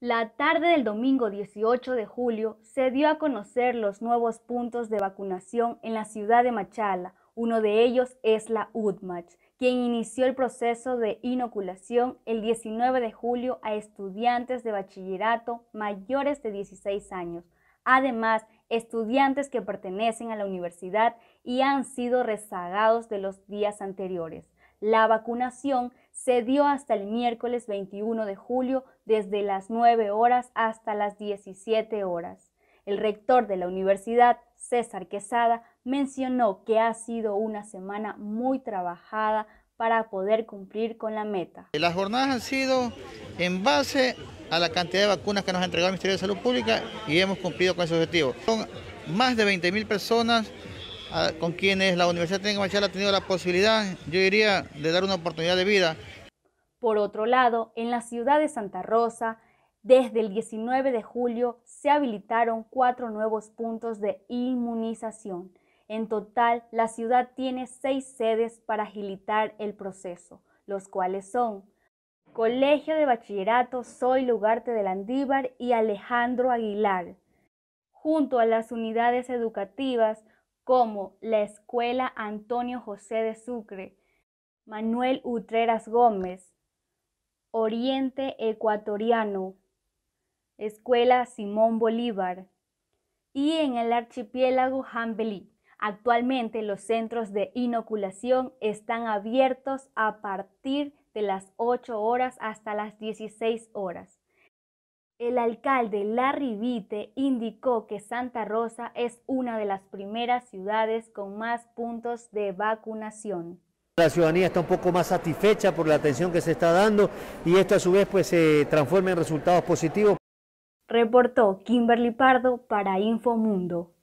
La tarde del domingo 18 de julio se dio a conocer los nuevos puntos de vacunación en la ciudad de Machala. Uno de ellos es la UDMACH, quien inició el proceso de inoculación el 19 de julio a estudiantes de bachillerato mayores de 16 años. Además, estudiantes que pertenecen a la universidad y han sido rezagados de los días anteriores. La vacunación se dio hasta el miércoles 21 de julio desde las 9 horas hasta las 17 horas. El rector de la universidad, César Quesada, mencionó que ha sido una semana muy trabajada para poder cumplir con la meta. Eh, las jornadas han sido en base a la cantidad de vacunas que nos ha entregado el Ministerio de Salud Pública y hemos cumplido con ese objetivo. Son más de 20.000 personas con quienes la Universidad de Machal ha tenido la posibilidad, yo diría, de dar una oportunidad de vida. Por otro lado, en la ciudad de Santa Rosa, desde el 19 de julio se habilitaron cuatro nuevos puntos de inmunización. En total, la ciudad tiene seis sedes para agilitar el proceso, los cuales son Colegio de Bachillerato Soy Lugarte de Landívar y Alejandro Aguilar, junto a las unidades educativas como la Escuela Antonio José de Sucre, Manuel Utreras Gómez, Oriente Ecuatoriano, Escuela Simón Bolívar y en el archipiélago Jambelí. Actualmente los centros de inoculación están abiertos a partir de las 8 horas hasta las 16 horas. El alcalde Larry indicó que Santa Rosa es una de las primeras ciudades con más puntos de vacunación. La ciudadanía está un poco más satisfecha por la atención que se está dando y esto a su vez pues se transforma en resultados positivos. Reportó Kimberly Pardo para Infomundo.